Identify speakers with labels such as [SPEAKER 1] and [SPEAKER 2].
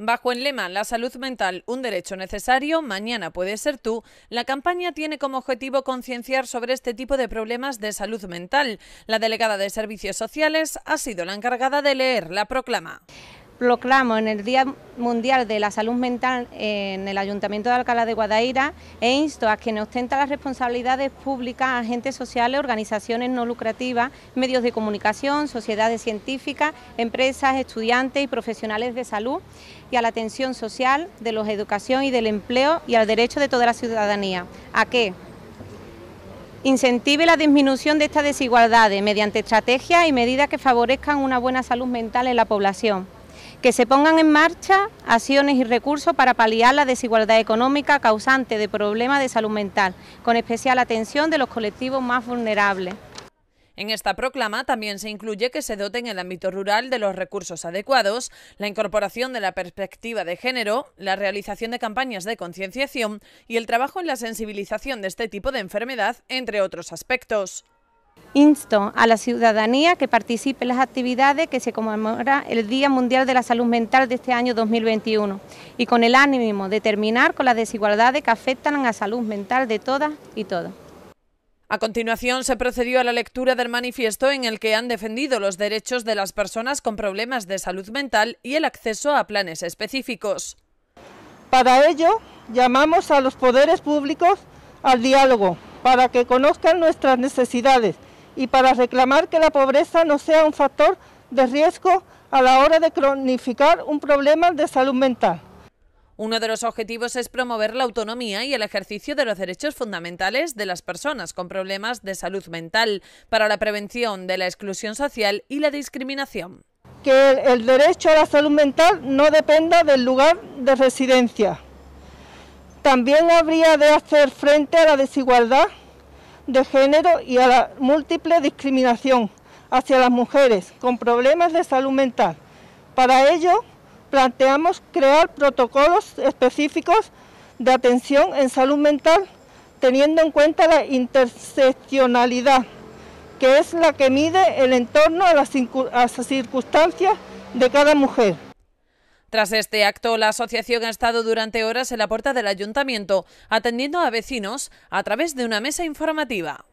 [SPEAKER 1] Bajo el lema La salud mental, un derecho necesario, mañana puede ser tú, la campaña tiene como objetivo concienciar sobre este tipo de problemas de salud mental. La delegada de Servicios Sociales ha sido la encargada de leer la proclama
[SPEAKER 2] proclamo en el Día Mundial de la Salud Mental en el Ayuntamiento de Alcalá de Guadaira e insto a quien ostenta las responsabilidades públicas, agentes sociales, organizaciones no lucrativas, medios de comunicación, sociedades científicas, empresas, estudiantes y profesionales de salud y a la atención social de los educación y del empleo y al derecho de toda la ciudadanía. ¿A qué? incentive la disminución de estas desigualdades mediante estrategias y medidas que favorezcan una buena salud mental en la población que se pongan en marcha acciones y recursos para paliar la desigualdad económica causante de problemas de salud mental, con especial atención de los colectivos más vulnerables.
[SPEAKER 1] En esta proclama también se incluye que se dote en el ámbito rural de los recursos adecuados, la incorporación de la perspectiva de género, la realización de campañas de concienciación y el trabajo en la sensibilización de este tipo de enfermedad, entre otros aspectos.
[SPEAKER 2] Insto a la ciudadanía que participe en las actividades que se conmemora el Día Mundial de la Salud Mental de este año 2021 y con el ánimo de terminar con las desigualdades que afectan a la salud mental de todas y todos.
[SPEAKER 1] A continuación se procedió a la lectura del manifiesto en el que han defendido los derechos de las personas con problemas de salud mental y el acceso a planes específicos.
[SPEAKER 3] Para ello, llamamos a los poderes públicos al diálogo, para que conozcan nuestras necesidades y para reclamar que la pobreza no sea un factor de riesgo a la hora de cronificar un problema de salud mental.
[SPEAKER 1] Uno de los objetivos es promover la autonomía y el ejercicio de los derechos fundamentales de las personas con problemas de salud mental para la prevención de la exclusión social y la discriminación.
[SPEAKER 3] Que el derecho a la salud mental no dependa del lugar de residencia. También habría de hacer frente a la desigualdad de género y a la múltiple discriminación hacia las mujeres con problemas de salud mental. Para ello, planteamos crear protocolos específicos de atención en salud mental teniendo en cuenta la interseccionalidad, que es la que mide el entorno a las circunstancias de cada mujer. Tras
[SPEAKER 1] este acto, la asociación ha estado durante horas en la puerta del ayuntamiento, atendiendo a vecinos a través de una mesa informativa.